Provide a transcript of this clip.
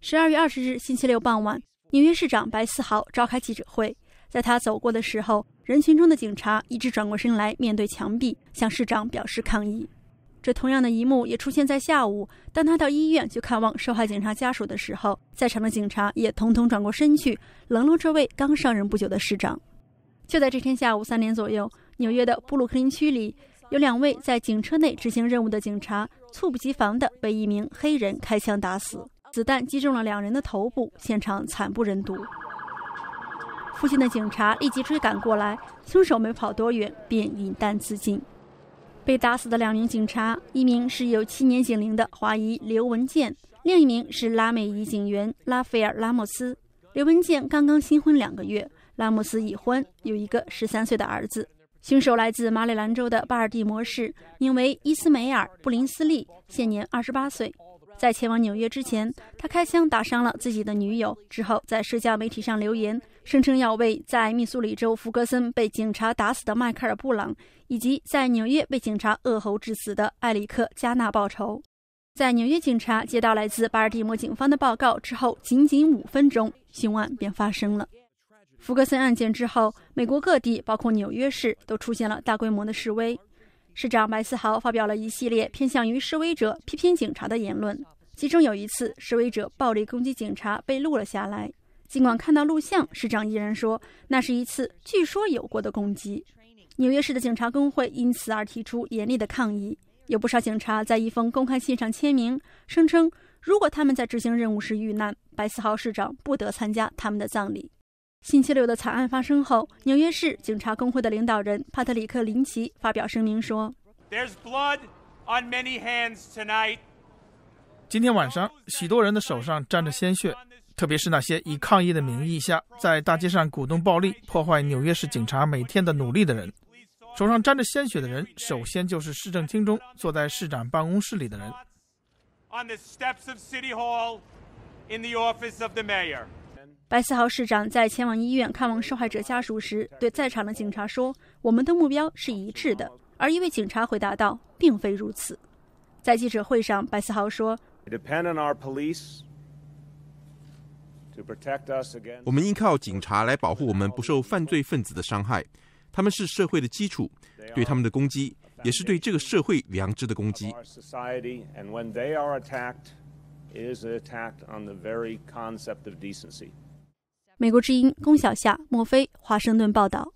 十二月二十日星期六傍晚，纽约市长白思豪召开记者会。在他走过的时候，人群中的警察一直转过身来面对墙壁，向市长表示抗议。这同样的一幕也出现在下午，当他到医院去看望受害警察家属的时候，在场的警察也统统转过身去，冷落这位刚上任不久的市长。就在这天下午三点左右，纽约的布鲁克林区里。有两位在警车内执行任务的警察，猝不及防地被一名黑人开枪打死，子弹击中了两人的头部，现场惨不忍睹。附近的警察立即追赶过来，凶手没跑多远便引弹自尽。被打死的两名警察，一名是有七年警龄的华裔刘文健，另一名是拉美裔警员拉斐尔·拉莫斯。刘文健刚刚新婚两个月，拉莫斯已婚，有一个十三岁的儿子。凶手来自马里兰州的巴尔的摩市，名为伊斯梅尔·布林斯利，现年二十八岁。在前往纽约之前，他开枪打伤了自己的女友，之后在社交媒体上留言，声称要为在密苏里州弗格森被警察打死的迈克尔·布朗，以及在纽约被警察扼喉致死的埃里克·加纳报仇。在纽约警察接到来自巴尔的摩警方的报告之后，仅仅五分钟，凶案便发生了。福格森案件之后，美国各地，包括纽约市，都出现了大规模的示威。市长白思豪发表了一系列偏向于示威者、批评警察的言论。其中有一次，示威者暴力攻击警察被录了下来。尽管看到录像，市长依然说那是一次据说有过的攻击。纽约市的警察工会因此而提出严厉的抗议。有不少警察在一封公开信上签名，声称如果他们在执行任务时遇难，白思豪市长不得参加他们的葬礼。星期六的惨案发生后，纽约市警察工会的领导人帕特里克林奇发表声明说，there's blood on many hands tonight。今天晚上，许多人的手上沾着鲜血，特别是那些以抗议的名义下在大街上鼓动暴力、破坏纽约市警察每天的努力的人。手上沾着鲜血的人首先就是市政厅中坐在市长办公室里的人。on the steps of city hall in the office of the mayor。白思豪市长在前往医院看望受害者家属时，对在场的警察说：“我们的目标是一致的。”而一位警察回答道：“并非如此。”在记者会上，白思豪说：“我们依靠警察来保护我们不受犯罪分子的伤害，他们是社会的基础。对他们的攻击，也是对这个社会良知的攻击。”美国之音龚小夏、墨菲华盛顿报道。